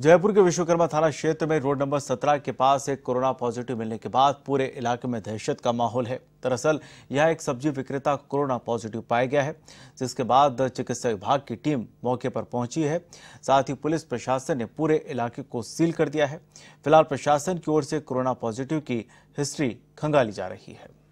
जयपुर के विश्वकर्मा थाना क्षेत्र में रोड नंबर 17 के पास एक कोरोना पॉजिटिव मिलने के बाद पूरे इलाके में दहशत का माहौल है दरअसल यह एक सब्जी विक्रेता कोरोना पॉजिटिव पाया गया है जिसके बाद चिकित्सा विभाग की टीम मौके पर पहुंची है साथ ही पुलिस प्रशासन ने पूरे इलाके को सील कर दिया है फिलहाल प्रशासन की ओर से कोरोना पॉजिटिव की हिस्ट्री खंगाली जा रही है